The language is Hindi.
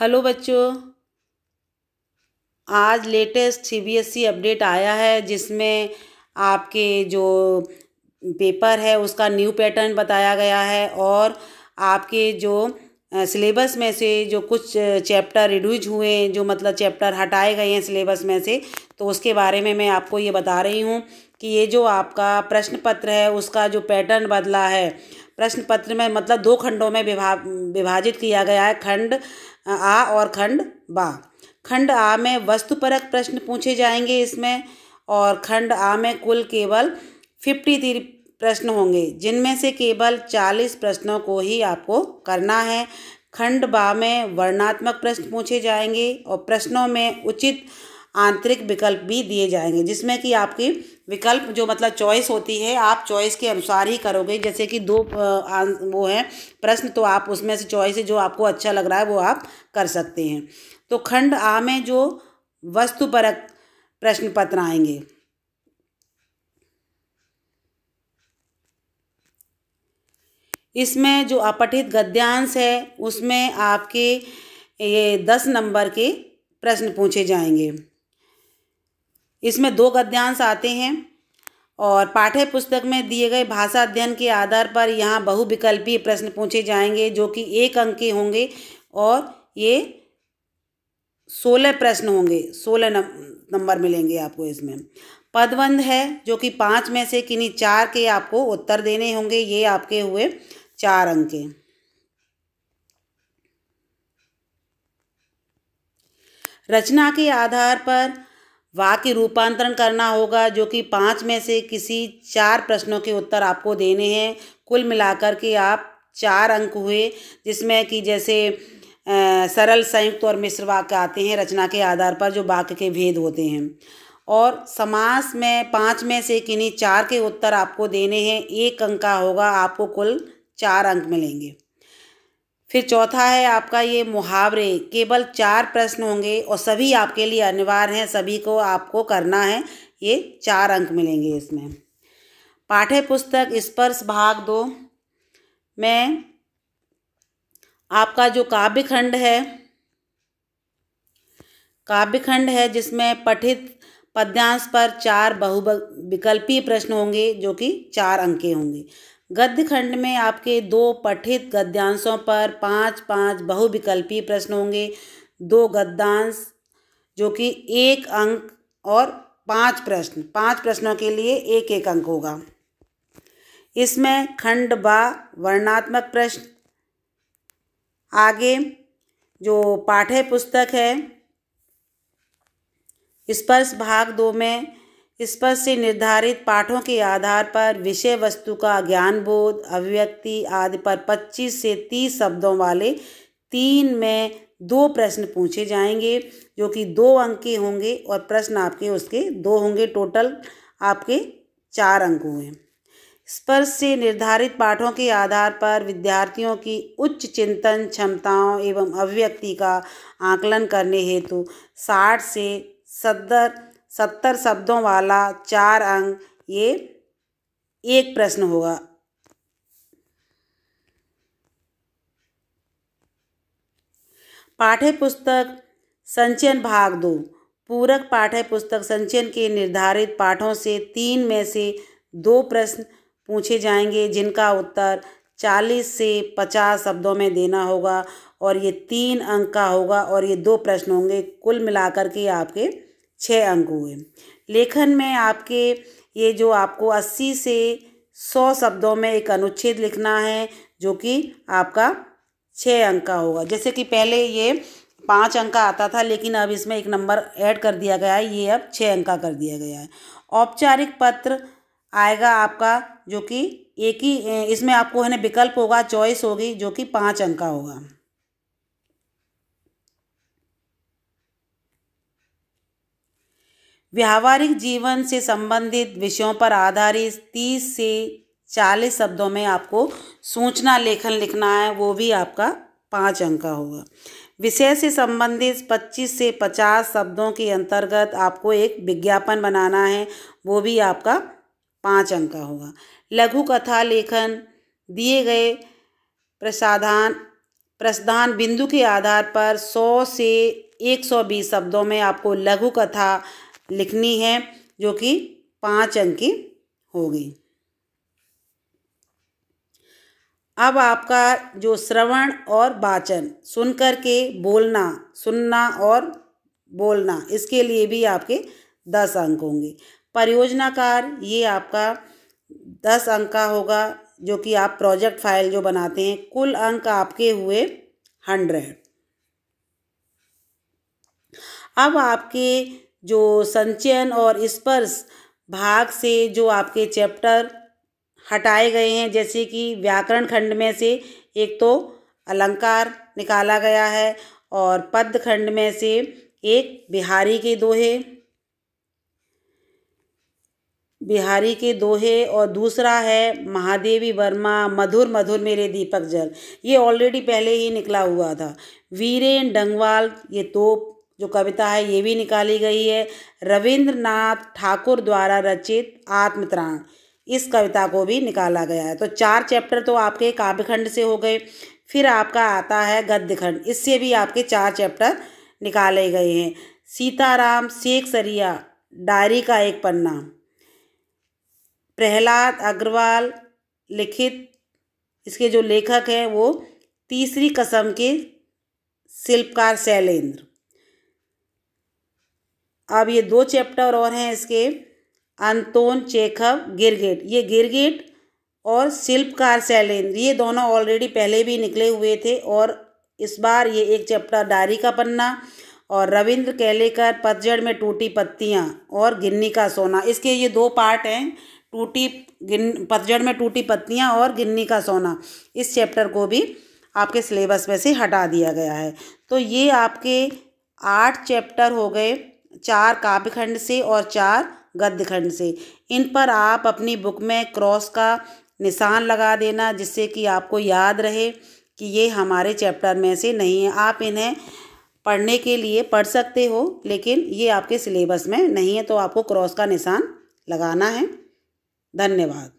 हेलो बच्चों आज लेटेस्ट सीबीएसई e अपडेट आया है जिसमें आपके जो पेपर है उसका न्यू पैटर्न बताया गया है और आपके जो सिलेबस में से जो कुछ चैप्टर रिड्यूज हुए हैं जो मतलब चैप्टर हटाए गए हैं सिलेबस में से तो उसके बारे में मैं आपको ये बता रही हूँ कि ये जो आपका प्रश्न पत्र है उसका जो पैटर्न बदला है प्रश्न पत्र में मतलब दो खंडों में विभा विभाजित किया गया है खंड आ और खंड बा खंड आ में वस्तुपरक प्रश्न पूछे जाएंगे इसमें और खंड आ में कुल केवल फिफ्टी थ्री प्रश्न होंगे जिनमें से केवल चालीस प्रश्नों को ही आपको करना है खंड बा में वर्णात्मक प्रश्न पूछे जाएंगे और प्रश्नों में उचित आंतरिक विकल्प भी दिए जाएंगे जिसमें कि आपकी विकल्प जो मतलब चॉइस होती है आप चॉइस के अनुसार ही करोगे जैसे कि दो वो हैं प्रश्न तो आप उसमें से चॉइस जो आपको अच्छा लग रहा है वो आप कर सकते हैं तो खंड आ में जो वस्तुपरक प्रश्न पत्र आएंगे इसमें जो अपठित गद्यांश है उसमें आपके ये दस नंबर के प्रश्न पूछे जाएंगे इसमें दो गद्यांश आते हैं और पाठ्य पुस्तक में दिए गए भाषा अध्ययन के आधार पर यहाँ बहुविकल्पी प्रश्न पूछे जाएंगे जो कि एक अंक के होंगे और ये सोलह प्रश्न होंगे सोलह नंबर मिलेंगे आपको इसमें पदबंध है जो कि पाँच में से किन्हीं चार के आपको उत्तर देने होंगे ये आपके हुए चार अंक के रचना के आधार पर वाक्य रूपांतरण करना होगा जो कि पाँच में से किसी चार प्रश्नों के उत्तर आपको देने हैं कुल मिलाकर के आप चार अंक हुए जिसमें कि जैसे आ, सरल संयुक्त और मिश्र वाक्य आते हैं रचना के आधार पर जो वाक्य के भेद होते हैं और समास में पाँच में से किन्हीं चार के उत्तर आपको देने हैं एक अंक का होगा आपको कुल चार अंक मिलेंगे फिर चौथा है आपका ये मुहावरे केवल चार प्रश्न होंगे और सभी आपके लिए अनिवार्य हैं सभी को आपको करना है ये चार अंक मिलेंगे इसमें पाठ्य पुस्तक स्पर्श भाग दो में आपका जो काव्य खंड है काव्य खंड है जिसमें पठित पद्यांश पर चार विकल्पीय प्रश्न होंगे जो कि चार अंके होंगे गद्य खंड में आपके दो पठित गद्यांशों पर पांच पांच बहुविकल्पी प्रश्न होंगे दो गद्यांश जो कि एक अंक और पांच प्रश्न पांच प्रश्नों के लिए एक एक अंक होगा इसमें खंड बा वर्णात्मक प्रश्न आगे जो पाठ्य पुस्तक है स्पर्श भाग दो में स्पर्श से निर्धारित पाठों के आधार पर विषय वस्तु का ज्ञान बोध अभिव्यक्ति आदि पर 25 से 30 शब्दों वाले तीन में दो प्रश्न पूछे जाएंगे जो कि दो अंक के होंगे और प्रश्न आपके उसके दो होंगे टोटल आपके चार अंक हुए स्पर्श से निर्धारित पाठों के आधार पर विद्यार्थियों की उच्च चिंतन क्षमताओं एवं अभिव्यक्ति का आकलन करने हेतु साठ से सत्तर सत्तर शब्दों वाला चार अंक ये एक प्रश्न होगा पाठ्य पुस्तक संचयन भाग दो पूरक पाठ्य पुस्तक संचयन के निर्धारित पाठों से तीन में से दो प्रश्न पूछे जाएंगे जिनका उत्तर चालीस से पचास शब्दों में देना होगा और ये तीन अंक का होगा और ये दो प्रश्न होंगे कुल मिलाकर के आपके छः अंक हुए लेखन में आपके ये जो आपको अस्सी से सौ शब्दों में एक अनुच्छेद लिखना है जो कि आपका छः अंक का होगा जैसे कि पहले ये पाँच अंक का आता था लेकिन अब इसमें एक नंबर ऐड कर दिया गया है ये अब छः अंक का कर दिया गया है औपचारिक पत्र आएगा आपका जो कि एक ही इसमें आपको है ना विकल्प होगा चॉइस होगी जो कि पाँच अंक का होगा व्यावहारिक जीवन से संबंधित विषयों पर आधारित तीस से चालीस शब्दों में आपको सूचना लेखन लिखना है वो भी आपका पाँच अंक का होगा विषय से संबंधित पच्चीस से पचास शब्दों के अंतर्गत आपको एक विज्ञापन बनाना है वो भी आपका पाँच अंक का होगा लघु कथा लेखन दिए गए प्रसाधान प्रसाधान बिंदु के आधार पर सौ से एक सौ बीस शब्दों में आपको लघु कथा लिखनी है जो कि पाँच अंक की होगी अब आपका जो श्रवण और वाचन सुन कर के बोलना सुनना और बोलना इसके लिए भी आपके दस अंक होंगे परियोजनाकार ये आपका दस अंक का होगा जो कि आप प्रोजेक्ट फाइल जो बनाते हैं कुल अंक आपके हुए हंड्रेड अब आपके जो संचयन और स्पर्श भाग से जो आपके चैप्टर हटाए गए हैं जैसे कि व्याकरण खंड में से एक तो अलंकार निकाला गया है और पद खंड में से एक बिहारी के दोहे बिहारी के दोहे और दूसरा है महादेवी वर्मा मधुर मधुर मेरे दीपक जल ये ऑलरेडी पहले ही निकला हुआ था वीरेन डंगवाल ये तोप जो कविता है ये भी निकाली गई है रविंद्रनाथ ठाकुर द्वारा रचित आत्मत्राण इस कविता को भी निकाला गया है तो चार चैप्टर तो आपके काव्यखंड से हो गए फिर आपका आता है गद्यखंड इससे भी आपके चार चैप्टर निकाले गए हैं सीताराम शेख सरिया डायरी का एक पन्ना प्रहलाद अग्रवाल लिखित इसके जो लेखक हैं वो तीसरी कसम के शिल्पकार शैलेंद्र अब ये दो चैप्टर और हैं इसके अंतोन चेखव गिरगेट ये गिरगेट और शिल्पकार शैलेंद्र ये दोनों ऑलरेडी पहले भी निकले हुए थे और इस बार ये एक चैप्टर डायरी का पन्ना और रविंद्र कहलेकर पतझड़ में टूटी पत्तियाँ और गिन्नी का सोना इसके ये दो पार्ट हैं टूटी गिन पतझड़ में टूटी पत्तियाँ और गिन्नी का सोना इस चैप्टर को भी आपके सिलेबस में से हटा दिया गया है तो ये आपके आठ चैप्टर हो गए चार काव्यखंड से और चार गद्यखंड से इन पर आप अपनी बुक में क्रॉस का निशान लगा देना जिससे कि आपको याद रहे कि ये हमारे चैप्टर में से नहीं है आप इन्हें पढ़ने के लिए पढ़ सकते हो लेकिन ये आपके सिलेबस में नहीं है तो आपको क्रॉस का निशान लगाना है धन्यवाद